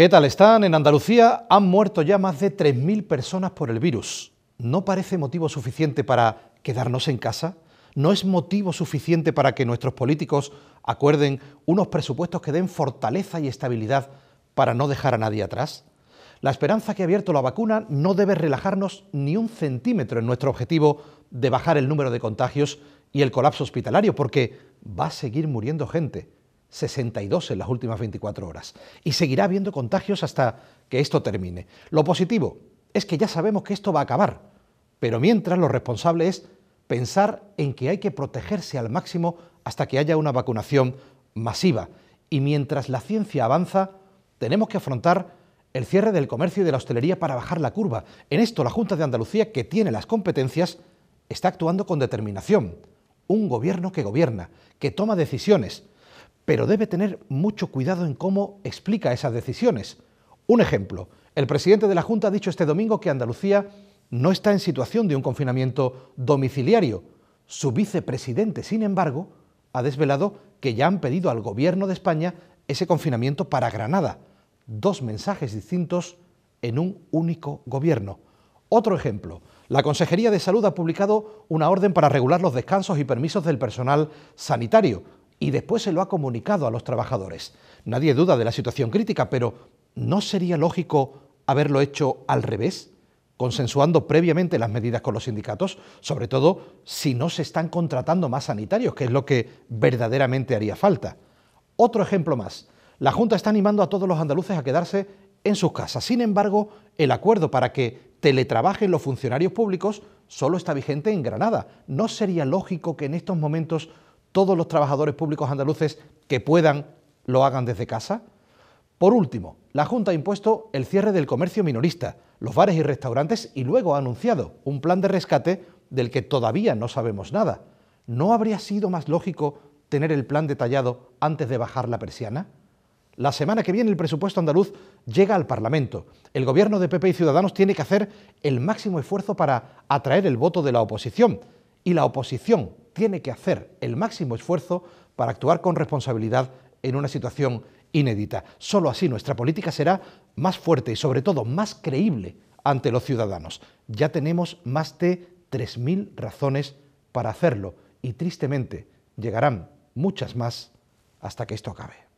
¿Qué tal están? En Andalucía han muerto ya más de 3.000 personas por el virus. ¿No parece motivo suficiente para quedarnos en casa? ¿No es motivo suficiente para que nuestros políticos acuerden unos presupuestos que den fortaleza y estabilidad para no dejar a nadie atrás? La esperanza que ha abierto la vacuna no debe relajarnos ni un centímetro en nuestro objetivo de bajar el número de contagios y el colapso hospitalario, porque va a seguir muriendo gente. 62 en las últimas 24 horas. Y seguirá habiendo contagios hasta que esto termine. Lo positivo es que ya sabemos que esto va a acabar, pero mientras lo responsable es pensar en que hay que protegerse al máximo hasta que haya una vacunación masiva. Y mientras la ciencia avanza, tenemos que afrontar el cierre del comercio y de la hostelería para bajar la curva. En esto la Junta de Andalucía, que tiene las competencias, está actuando con determinación. Un gobierno que gobierna, que toma decisiones, pero debe tener mucho cuidado en cómo explica esas decisiones. Un ejemplo, el presidente de la Junta ha dicho este domingo que Andalucía no está en situación de un confinamiento domiciliario. Su vicepresidente, sin embargo, ha desvelado que ya han pedido al gobierno de España ese confinamiento para Granada. Dos mensajes distintos en un único gobierno. Otro ejemplo, la Consejería de Salud ha publicado una orden para regular los descansos y permisos del personal sanitario y después se lo ha comunicado a los trabajadores. Nadie duda de la situación crítica, pero ¿no sería lógico haberlo hecho al revés? consensuando previamente las medidas con los sindicatos, sobre todo si no se están contratando más sanitarios, que es lo que verdaderamente haría falta. Otro ejemplo más. La Junta está animando a todos los andaluces a quedarse en sus casas. Sin embargo, el acuerdo para que teletrabajen los funcionarios públicos solo está vigente en Granada. ¿No sería lógico que en estos momentos todos los trabajadores públicos andaluces que puedan lo hagan desde casa? Por último, la Junta ha impuesto el cierre del comercio minorista, los bares y restaurantes y luego ha anunciado un plan de rescate del que todavía no sabemos nada. ¿No habría sido más lógico tener el plan detallado antes de bajar la persiana? La semana que viene el presupuesto andaluz llega al Parlamento. El gobierno de PP y Ciudadanos tiene que hacer el máximo esfuerzo para atraer el voto de la oposición. Y la oposición tiene que hacer el máximo esfuerzo para actuar con responsabilidad en una situación inédita. Solo así nuestra política será más fuerte y sobre todo más creíble ante los ciudadanos. Ya tenemos más de 3.000 razones para hacerlo y tristemente llegarán muchas más hasta que esto acabe.